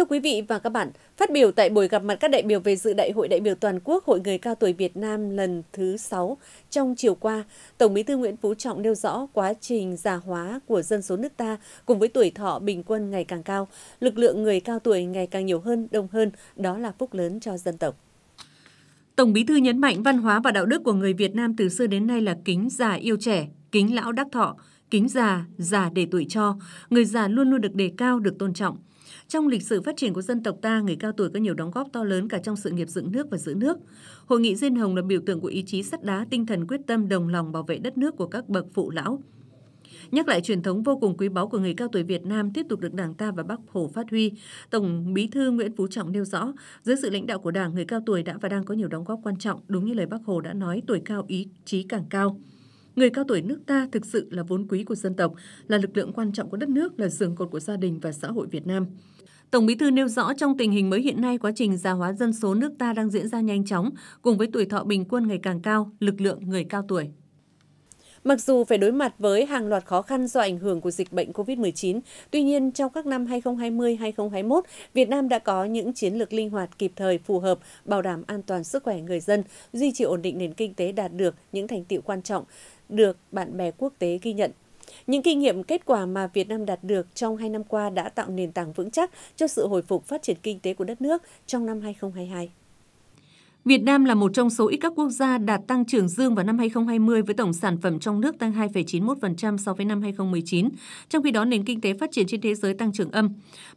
Thưa quý vị và các bạn, phát biểu tại buổi gặp mặt các đại biểu về dự đại hội đại biểu toàn quốc Hội người cao tuổi Việt Nam lần thứ 6 trong chiều qua, Tổng Bí thư Nguyễn Phú Trọng nêu rõ quá trình già hóa của dân số nước ta cùng với tuổi thọ bình quân ngày càng cao, lực lượng người cao tuổi ngày càng nhiều hơn, đông hơn, đó là phúc lớn cho dân tộc. Tổng Bí thư nhấn mạnh văn hóa và đạo đức của người Việt Nam từ xưa đến nay là kính già yêu trẻ, kính lão đắc thọ, kính già, già để tuổi cho, người già luôn luôn được đề cao, được tôn trọng – trong lịch sử phát triển của dân tộc ta, người cao tuổi có nhiều đóng góp to lớn cả trong sự nghiệp dựng nước và giữ nước. Hội nghị Diên Hồng là biểu tượng của ý chí sắt đá, tinh thần quyết tâm đồng lòng bảo vệ đất nước của các bậc phụ lão. Nhắc lại truyền thống vô cùng quý báu của người cao tuổi Việt Nam tiếp tục được Đảng ta và Bác Hồ phát huy, Tổng Bí thư Nguyễn Phú Trọng nêu rõ, dưới sự lãnh đạo của Đảng, người cao tuổi đã và đang có nhiều đóng góp quan trọng, đúng như lời Bác Hồ đã nói, tuổi cao ý chí càng cao. Người cao tuổi nước ta thực sự là vốn quý của dân tộc, là lực lượng quan trọng của đất nước, là sườn cột của gia đình và xã hội Việt Nam. Tổng Bí thư nêu rõ trong tình hình mới hiện nay quá trình già hóa dân số nước ta đang diễn ra nhanh chóng, cùng với tuổi thọ bình quân ngày càng cao, lực lượng người cao tuổi Mặc dù phải đối mặt với hàng loạt khó khăn do ảnh hưởng của dịch bệnh COVID-19, tuy nhiên trong các năm 2020-2021, Việt Nam đã có những chiến lược linh hoạt kịp thời phù hợp, bảo đảm an toàn sức khỏe người dân, duy trì ổn định nền kinh tế đạt được những thành tiệu quan trọng được bạn bè quốc tế ghi nhận. Những kinh nghiệm kết quả mà Việt Nam đạt được trong hai năm qua đã tạo nền tảng vững chắc cho sự hồi phục phát triển kinh tế của đất nước trong năm 2022. Việt Nam là một trong số ít các quốc gia đạt tăng trưởng dương vào năm 2020 với tổng sản phẩm trong nước tăng 2,91% so với năm 2019, trong khi đó nền kinh tế phát triển trên thế giới tăng trưởng âm.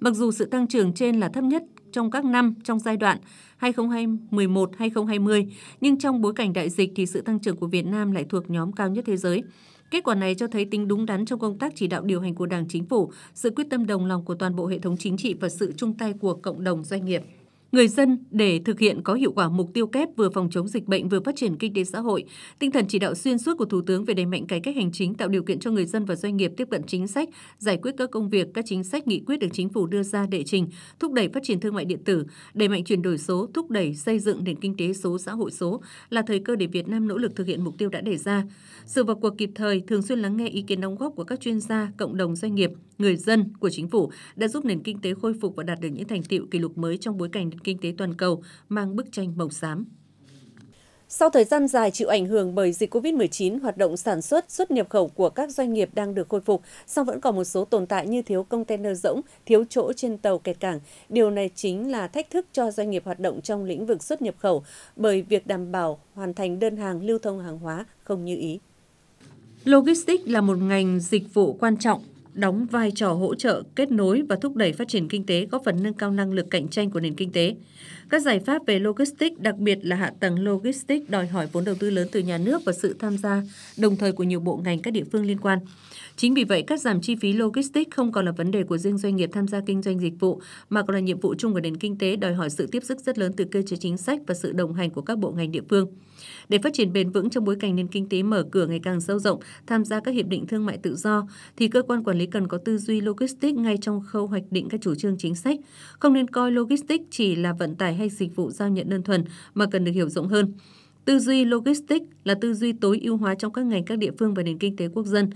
Mặc dù sự tăng trưởng trên là thấp nhất trong các năm trong giai đoạn 2011-2020, nhưng trong bối cảnh đại dịch thì sự tăng trưởng của Việt Nam lại thuộc nhóm cao nhất thế giới. Kết quả này cho thấy tính đúng đắn trong công tác chỉ đạo điều hành của Đảng chính phủ, sự quyết tâm đồng lòng của toàn bộ hệ thống chính trị và sự chung tay của cộng đồng doanh nghiệp người dân để thực hiện có hiệu quả mục tiêu kép vừa phòng chống dịch bệnh vừa phát triển kinh tế xã hội. Tinh thần chỉ đạo xuyên suốt của Thủ tướng về đẩy mạnh cải cách hành chính tạo điều kiện cho người dân và doanh nghiệp tiếp cận chính sách, giải quyết các công việc, các chính sách nghị quyết được chính phủ đưa ra đệ trình, thúc đẩy phát triển thương mại điện tử, đẩy mạnh chuyển đổi số, thúc đẩy xây dựng nền kinh tế số, xã hội số là thời cơ để Việt Nam nỗ lực thực hiện mục tiêu đã đề ra. Sự vào cuộc kịp thời, thường xuyên lắng nghe ý kiến đóng góp của các chuyên gia, cộng đồng doanh nghiệp, người dân của chính phủ đã giúp nền kinh tế khôi phục và đạt được những thành tiệu kỷ lục mới trong bối cảnh kinh tế toàn cầu mang bức tranh màu xám. Sau thời gian dài chịu ảnh hưởng bởi dịch COVID-19, hoạt động sản xuất, xuất nhập khẩu của các doanh nghiệp đang được khôi phục, song vẫn còn một số tồn tại như thiếu container rỗng, thiếu chỗ trên tàu kẹt cảng. Điều này chính là thách thức cho doanh nghiệp hoạt động trong lĩnh vực xuất nhập khẩu bởi việc đảm bảo hoàn thành đơn hàng lưu thông hàng hóa không như ý. Logistics là một ngành dịch vụ quan trọng đóng vai trò hỗ trợ, kết nối và thúc đẩy phát triển kinh tế, góp phần nâng cao năng lực cạnh tranh của nền kinh tế. Các giải pháp về logistics, đặc biệt là hạ tầng logistics đòi hỏi vốn đầu tư lớn từ nhà nước và sự tham gia đồng thời của nhiều bộ ngành các địa phương liên quan. Chính vì vậy, các giảm chi phí logistics không còn là vấn đề của riêng doanh nghiệp tham gia kinh doanh dịch vụ mà còn là nhiệm vụ chung của nền kinh tế đòi hỏi sự tiếp sức rất lớn từ cơ chế chính sách và sự đồng hành của các bộ ngành địa phương. Để phát triển bền vững trong bối cảnh nền kinh tế mở cửa ngày càng sâu rộng, tham gia các hiệp định thương mại tự do, thì cơ quan quản lý cần có tư duy logistics ngay trong khâu hoạch định các chủ trương chính sách. Không nên coi logistics chỉ là vận tải hay dịch vụ giao nhận đơn thuần mà cần được hiểu rộng hơn. Tư duy logistics là tư duy tối ưu hóa trong các ngành các địa phương và nền kinh tế quốc dân.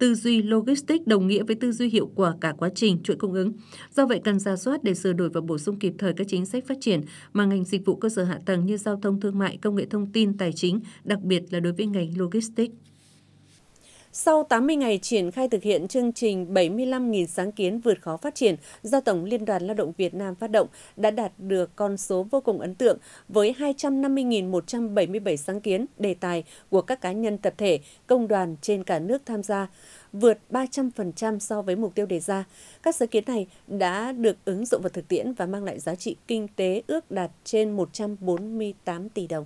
Tư duy logistics đồng nghĩa với tư duy hiệu quả cả quá trình chuỗi cung ứng. Do vậy cần ra soát để sửa đổi và bổ sung kịp thời các chính sách phát triển mà ngành dịch vụ cơ sở hạ tầng như giao thông thương mại, công nghệ thông tin, tài chính, đặc biệt là đối với ngành logistics. Sau 80 ngày triển khai thực hiện chương trình 75.000 sáng kiến vượt khó phát triển do Tổng Liên đoàn Lao động Việt Nam phát động đã đạt được con số vô cùng ấn tượng với 250.177 sáng kiến, đề tài của các cá nhân tập thể, công đoàn trên cả nước tham gia, vượt 300% so với mục tiêu đề ra. Các sáng kiến này đã được ứng dụng vào thực tiễn và mang lại giá trị kinh tế ước đạt trên 148 tỷ đồng.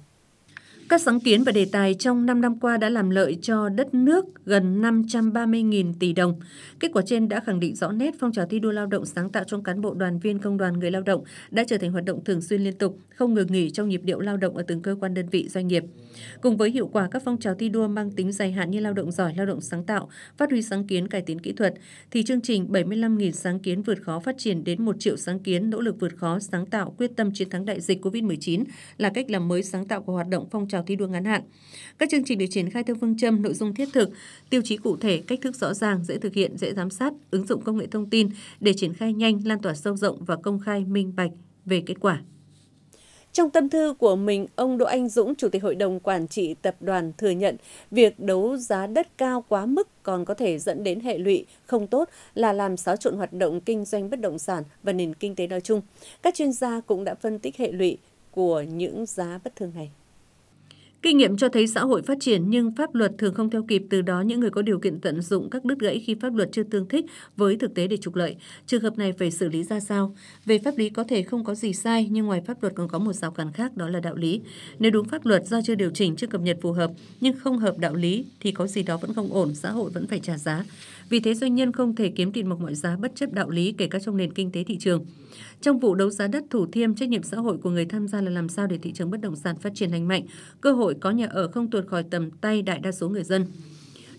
Các sáng kiến và đề tài trong 5 năm qua đã làm lợi cho đất nước gần 530.000 tỷ đồng. Kết quả trên đã khẳng định rõ nét phong trào thi đua lao động sáng tạo trong cán bộ đoàn viên công đoàn người lao động đã trở thành hoạt động thường xuyên liên tục, không ngừng nghỉ trong nhịp điệu lao động ở từng cơ quan đơn vị doanh nghiệp. Cùng với hiệu quả các phong trào thi đua mang tính dài hạn như lao động giỏi, lao động sáng tạo, phát huy sáng kiến cải tiến kỹ thuật thì chương trình 75.000 sáng kiến vượt khó phát triển đến 1 triệu sáng kiến nỗ lực vượt khó sáng tạo quyết tâm chiến thắng đại dịch Covid-19 là cách làm mới sáng tạo của hoạt động phong trào trào thi đua ngắn hạn. Các chương trình được triển khai theo phương châm nội dung thiết thực, tiêu chí cụ thể, cách thức rõ ràng, dễ thực hiện, dễ giám sát, ứng dụng công nghệ thông tin để triển khai nhanh, lan tỏa sâu rộng và công khai minh bạch về kết quả. Trong tâm thư của mình, ông Đỗ Anh Dũng, Chủ tịch Hội đồng Quản trị Tập đoàn thừa nhận việc đấu giá đất cao quá mức còn có thể dẫn đến hệ lụy không tốt là làm xáo trộn hoạt động kinh doanh bất động sản và nền kinh tế nói chung. Các chuyên gia cũng đã phân tích hệ lụy của những giá bất thường này. Kinh nghiệm cho thấy xã hội phát triển nhưng pháp luật thường không theo kịp, từ đó những người có điều kiện tận dụng các đứt gãy khi pháp luật chưa tương thích với thực tế để trục lợi. Trường hợp này phải xử lý ra sao? Về pháp lý có thể không có gì sai, nhưng ngoài pháp luật còn có một rào cản khác đó là đạo lý. Nếu đúng pháp luật do chưa điều chỉnh, chưa cập nhật phù hợp, nhưng không hợp đạo lý thì có gì đó vẫn không ổn, xã hội vẫn phải trả giá. Vì thế doanh nhân không thể kiếm tiền bằng mọi giá bất chấp đạo lý kể cả trong nền kinh tế thị trường. Trong vụ đấu giá đất Thủ Thiêm, trách nhiệm xã hội của người tham gia là làm sao để thị trường bất động sản phát triển lành mạnh, cơ hội có nhà ở không tuột khỏi tầm tay đại đa số người dân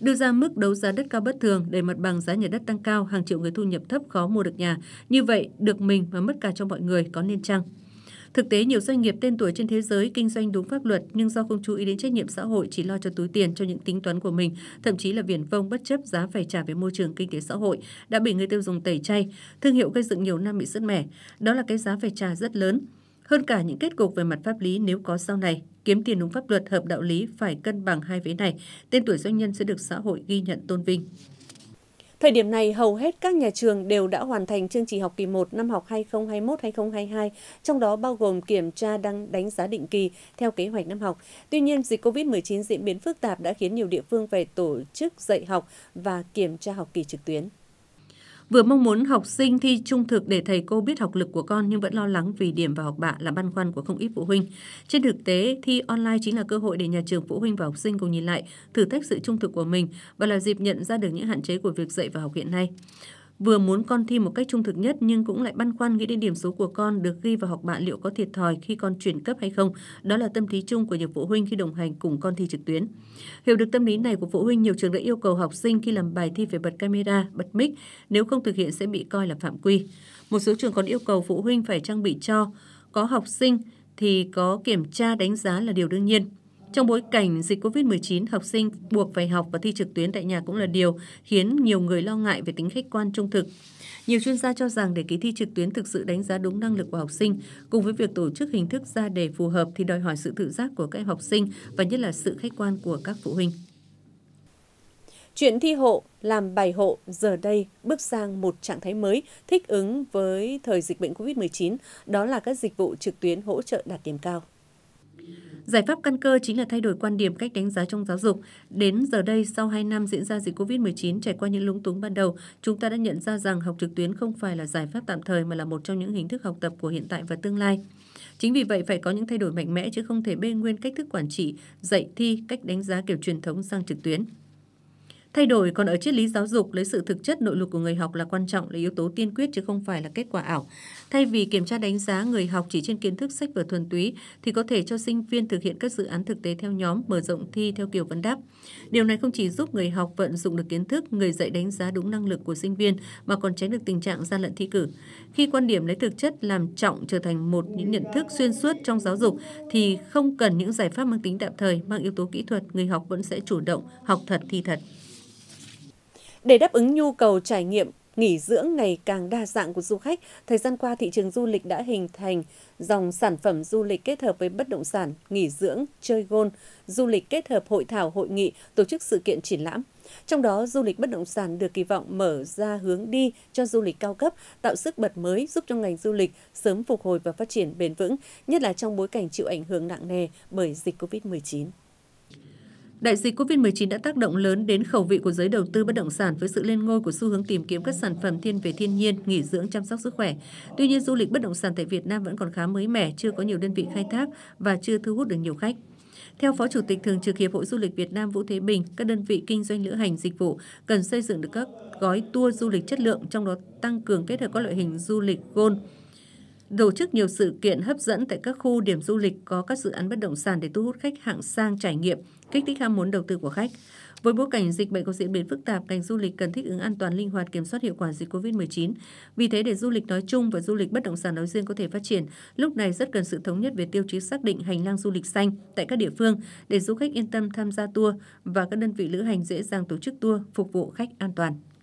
đưa ra mức đấu giá đất cao bất thường để mặt bằng giá nhà đất tăng cao, hàng triệu người thu nhập thấp khó mua được nhà. Như vậy, được mình mà mất cả cho mọi người có nên chăng? Thực tế, nhiều doanh nghiệp tên tuổi trên thế giới kinh doanh đúng pháp luật nhưng do không chú ý đến trách nhiệm xã hội chỉ lo cho túi tiền cho những tính toán của mình, thậm chí là viển vông bất chấp giá phải trả về môi trường kinh tế xã hội đã bị người tiêu dùng tẩy chay, thương hiệu gây dựng nhiều năm bị sứt mẻ. Đó là cái giá phải trả rất lớn. Hơn cả những kết cục về mặt pháp lý nếu có sau này, kiếm tiền đúng pháp luật hợp đạo lý phải cân bằng hai vế này, tên tuổi doanh nhân sẽ được xã hội ghi nhận tôn vinh. Thời điểm này, hầu hết các nhà trường đều đã hoàn thành chương trình học kỳ 1 năm học 2021-2022, trong đó bao gồm kiểm tra đăng đánh giá định kỳ theo kế hoạch năm học. Tuy nhiên, dịch COVID-19 diễn biến phức tạp đã khiến nhiều địa phương phải tổ chức dạy học và kiểm tra học kỳ trực tuyến vừa mong muốn học sinh thi trung thực để thầy cô biết học lực của con nhưng vẫn lo lắng vì điểm và học bạ là băn khoăn của không ít phụ huynh. Trên thực tế, thi online chính là cơ hội để nhà trường, phụ huynh và học sinh cùng nhìn lại, thử thách sự trung thực của mình và là dịp nhận ra được những hạn chế của việc dạy và học hiện nay vừa muốn con thi một cách trung thực nhất nhưng cũng lại băn khoăn nghĩ đến điểm số của con được ghi vào học bạ liệu có thiệt thòi khi con chuyển cấp hay không. Đó là tâm lý chung của nhiều phụ huynh khi đồng hành cùng con thi trực tuyến. Hiểu được tâm lý này của phụ huynh, nhiều trường đã yêu cầu học sinh khi làm bài thi phải bật camera, bật mic, nếu không thực hiện sẽ bị coi là phạm quy. Một số trường còn yêu cầu phụ huynh phải trang bị cho có học sinh thì có kiểm tra đánh giá là điều đương nhiên. Trong bối cảnh dịch COVID-19, học sinh buộc phải học và thi trực tuyến tại nhà cũng là điều khiến nhiều người lo ngại về tính khách quan trung thực. Nhiều chuyên gia cho rằng để kỳ thi trực tuyến thực sự đánh giá đúng năng lực của học sinh, cùng với việc tổ chức hình thức ra đề phù hợp thì đòi hỏi sự tự giác của các em học sinh và nhất là sự khách quan của các phụ huynh. Chuyện thi hộ, làm bài hộ giờ đây bước sang một trạng thái mới thích ứng với thời dịch bệnh COVID-19, đó là các dịch vụ trực tuyến hỗ trợ đạt điểm cao. Giải pháp căn cơ chính là thay đổi quan điểm cách đánh giá trong giáo dục. Đến giờ đây, sau 2 năm diễn ra dịch COVID-19 trải qua những lúng túng ban đầu, chúng ta đã nhận ra rằng học trực tuyến không phải là giải pháp tạm thời mà là một trong những hình thức học tập của hiện tại và tương lai. Chính vì vậy phải có những thay đổi mạnh mẽ chứ không thể bê nguyên cách thức quản trị, dạy thi, cách đánh giá kiểu truyền thống sang trực tuyến. Thay đổi còn ở triết lý giáo dục lấy sự thực chất nội lực của người học là quan trọng là yếu tố tiên quyết chứ không phải là kết quả ảo. Thay vì kiểm tra đánh giá người học chỉ trên kiến thức sách vở thuần túy thì có thể cho sinh viên thực hiện các dự án thực tế theo nhóm, mở rộng thi theo kiểu vấn đáp. Điều này không chỉ giúp người học vận dụng được kiến thức, người dạy đánh giá đúng năng lực của sinh viên mà còn tránh được tình trạng gian lận thi cử. Khi quan điểm lấy thực chất làm trọng trở thành một những nhận thức xuyên suốt trong giáo dục thì không cần những giải pháp mang tính tạm thời, mang yếu tố kỹ thuật, người học vẫn sẽ chủ động học thật thi thật. Để đáp ứng nhu cầu trải nghiệm nghỉ dưỡng ngày càng đa dạng của du khách, thời gian qua thị trường du lịch đã hình thành dòng sản phẩm du lịch kết hợp với bất động sản, nghỉ dưỡng, chơi golf, du lịch kết hợp hội thảo, hội nghị, tổ chức sự kiện triển lãm. Trong đó, du lịch bất động sản được kỳ vọng mở ra hướng đi cho du lịch cao cấp, tạo sức bật mới giúp cho ngành du lịch sớm phục hồi và phát triển bền vững, nhất là trong bối cảnh chịu ảnh hưởng nặng nề bởi dịch COVID-19. Đại dịch COVID-19 đã tác động lớn đến khẩu vị của giới đầu tư bất động sản với sự lên ngôi của xu hướng tìm kiếm các sản phẩm thiên về thiên nhiên, nghỉ dưỡng, chăm sóc sức khỏe. Tuy nhiên, du lịch bất động sản tại Việt Nam vẫn còn khá mới mẻ, chưa có nhiều đơn vị khai thác và chưa thu hút được nhiều khách. Theo Phó Chủ tịch Thường trực Hiệp hội Du lịch Việt Nam Vũ Thế Bình, các đơn vị kinh doanh lữ hành dịch vụ cần xây dựng được các gói tour du lịch chất lượng, trong đó tăng cường kết hợp các loại hình du lịch gold tổ chức nhiều sự kiện hấp dẫn tại các khu điểm du lịch có các dự án bất động sản để thu hút khách hạng sang trải nghiệm, kích thích ham muốn đầu tư của khách. Với bối cảnh dịch bệnh có diễn biến phức tạp, ngành du lịch cần thích ứng an toàn linh hoạt kiểm soát hiệu quả dịch COVID-19. Vì thế để du lịch nói chung và du lịch bất động sản nói riêng có thể phát triển, lúc này rất cần sự thống nhất về tiêu chí xác định hành lang du lịch xanh tại các địa phương để du khách yên tâm tham gia tour và các đơn vị lữ hành dễ dàng tổ chức tour phục vụ khách an toàn.